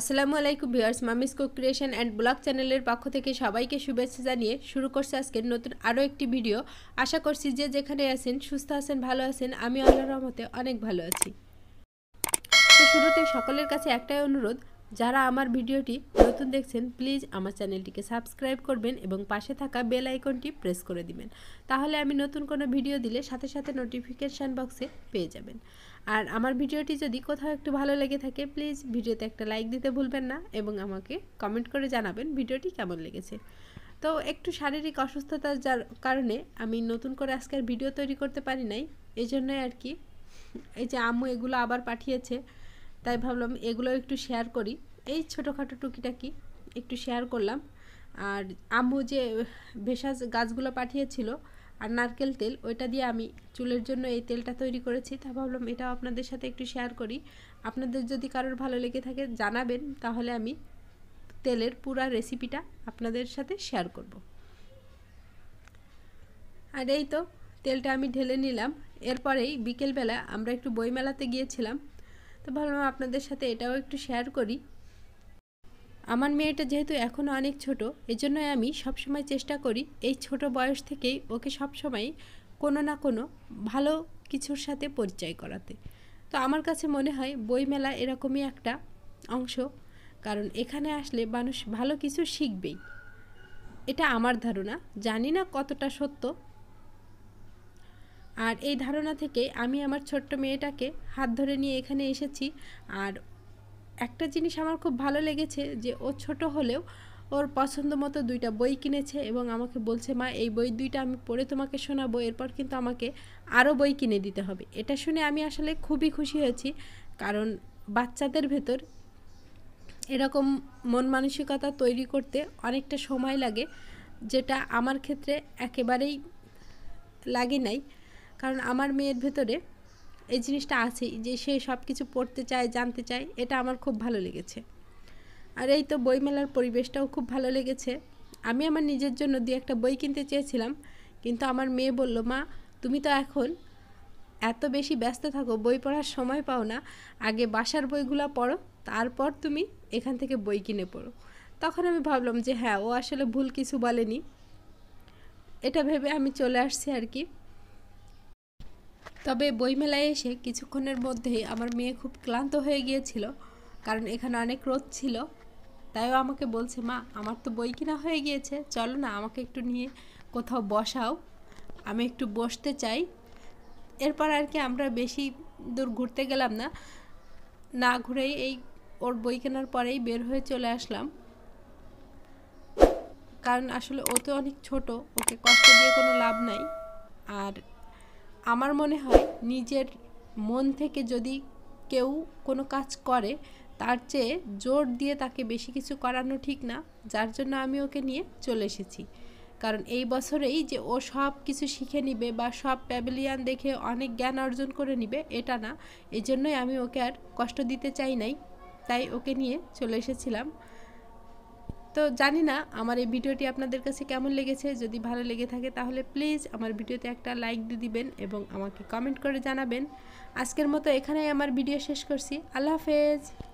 আসসালামু আলাইকুম ভিউয়ার্স মামিস কুক ক্রিয়েশন অ্যান্ড ব্লগ চ্যানেলের পক্ষ থেকে সবাইকে শুভেচ্ছা জানিয়ে শুরু করছে আজকের নতুন আরও একটি ভিডিও আশা করছি যে যেখানে আছেন সুস্থ আছেন ভালো আছেন আমি আল্লাহ রহমতে অনেক ভালো আছি শুরুতে সকলের কাছে একটাই অনুরোধ যারা আমার ভিডিওটি নতুন দেখছেন প্লিজ আমার চ্যানেলটিকে সাবস্ক্রাইব করবেন এবং পাশে থাকা বেল আইকনটি প্রেস করে দিবেন তাহলে আমি নতুন কোনো ভিডিও দিলে সাথে সাথে নোটিফিকেশান বক্সে পেয়ে যাবেন আর আমার ভিডিওটি যদি কোথাও একটু ভালো লেগে থাকে প্লিজ ভিডিওতে একটা লাইক দিতে ভুলবেন না এবং আমাকে কমেন্ট করে জানাবেন ভিডিওটি কেমন লেগেছে তো একটু শারীরিক অসুস্থতার যার কারণে আমি নতুন করে আজকের ভিডিও তৈরি করতে পারি নাই এই জন্যই আর কি এই যে আম্মু এগুলো আবার পাঠিয়েছে তাই ভাবলাম এগুলো একটু শেয়ার করি এই ছোটোখাটো টুকিটাকি একটু শেয়ার করলাম আর আম্মু যে ভেষজ গাছগুলো পাঠিয়েছিল আর নারকেল তেল ওইটা দিয়ে আমি চুলের জন্য এই তেলটা তৈরি করেছি তা ভাবলাম এটাও আপনাদের সাথে একটু শেয়ার করি আপনাদের যদি কারোর ভালো লেগে থাকে জানাবেন তাহলে আমি তেলের পুরা রেসিপিটা আপনাদের সাথে শেয়ার করব। আর এই তো তেলটা আমি ঢেলে নিলাম এরপরেই বিকেলবেলা আমরা একটু বইমেলাতে গিয়েছিলাম তো ভাবলাম আপনাদের সাথে এটাও একটু শেয়ার করি আমার মেয়েটা যেহেতু এখনও অনেক ছোট এজন্যই আমি সবসময় চেষ্টা করি এই ছোট বয়স থেকেই ওকে সবসময় কোনো না কোনো ভালো কিছুর সাথে পরিচয় করাতে তো আমার কাছে মনে হয় বইমেলা এরকমই একটা অংশ কারণ এখানে আসলে মানুষ ভালো কিছু শিখবেই এটা আমার ধারণা জানি না কতটা সত্য আর এই ধারণা থেকে আমি আমার ছোট্ট মেয়েটাকে হাত ধরে নিয়ে এখানে এসেছি আর একটা জিনিস আমার খুব ভালো লেগেছে যে ও ছোট হলেও ওর পছন্দ মতো দুইটা বই কিনেছে এবং আমাকে বলছে মা এই বই দুইটা আমি পড়ে তোমাকে শোনাবো এরপর কিন্তু আমাকে আরও বই কিনে দিতে হবে এটা শুনে আমি আসলে খুবই খুশি হয়েছি কারণ বাচ্চাদের ভেতর এরকম মন মানসিকতা তৈরি করতে অনেকটা সময় লাগে যেটা আমার ক্ষেত্রে একেবারেই লাগে নাই কারণ আমার মেয়ের ভেতরে এই জিনিসটা আছেই যে সে সব কিছু পড়তে চায় জানতে চায় এটা আমার খুব ভালো লেগেছে আর এই তো বইমেলার পরিবেশটাও খুব ভালো লেগেছে আমি আমার নিজের জন্য দু একটা বই কিনতে চেয়েছিলাম কিন্তু আমার মেয়ে বলল মা তুমি তো এখন এত বেশি ব্যস্ত থাকো বই পড়ার সময় পাও না আগে বাসার বইগুলো পড়ো তারপর তুমি এখান থেকে বই কিনে পড়ো তখন আমি ভাবলাম যে হ্যাঁ ও আসলে ভুল কিছু বলেনি এটা ভেবে আমি চলে আসছি আর কি তবে বইমেলায় এসে কিছুক্ষণের মধ্যেই আমার মেয়ে খুব ক্লান্ত হয়ে গিয়েছিল কারণ এখানে অনেক রোদ ছিল তাইও আমাকে বলছে মা আমার তো বই কিনা হয়ে গিয়েছে চলো না আমাকে একটু নিয়ে কোথাও বসাও আমি একটু বসতে চাই এরপর আর কি আমরা বেশি দূর ঘুরতে গেলাম না না ঘুরেই এই ওর বই কেনার পরেই বের হয়ে চলে আসলাম কারণ আসলে ও তো অনেক ছোট ওকে কষ্ট দিয়ে কোনো লাভ নাই আর আমার মনে হয় নিজের মন থেকে যদি কেউ কোনো কাজ করে তার চেয়ে জোর দিয়ে তাকে বেশি কিছু করানো ঠিক না যার জন্য আমি ওকে নিয়ে চলে এসেছি কারণ এই বছরেই যে ও সব কিছু শিখে নিবে বা সব প্যাভিলিয়ান দেখে অনেক জ্ঞান অর্জন করে নিবে এটা না এই জন্যই আমি ওকে আর কষ্ট দিতে চাই নাই তাই ওকে নিয়ে চলে এসেছিলাম তো জানি না আমার এই ভিডিওটি আপনাদের কাছে কেমন লেগেছে যদি ভালো লেগে থাকে তাহলে প্লিজ আমার ভিডিওতে একটা লাইক দিয়ে দিবেন এবং আমাকে কমেন্ট করে জানাবেন আজকের মতো এখানেই আমার ভিডিও শেষ করছি আল্লাহ হাফেজ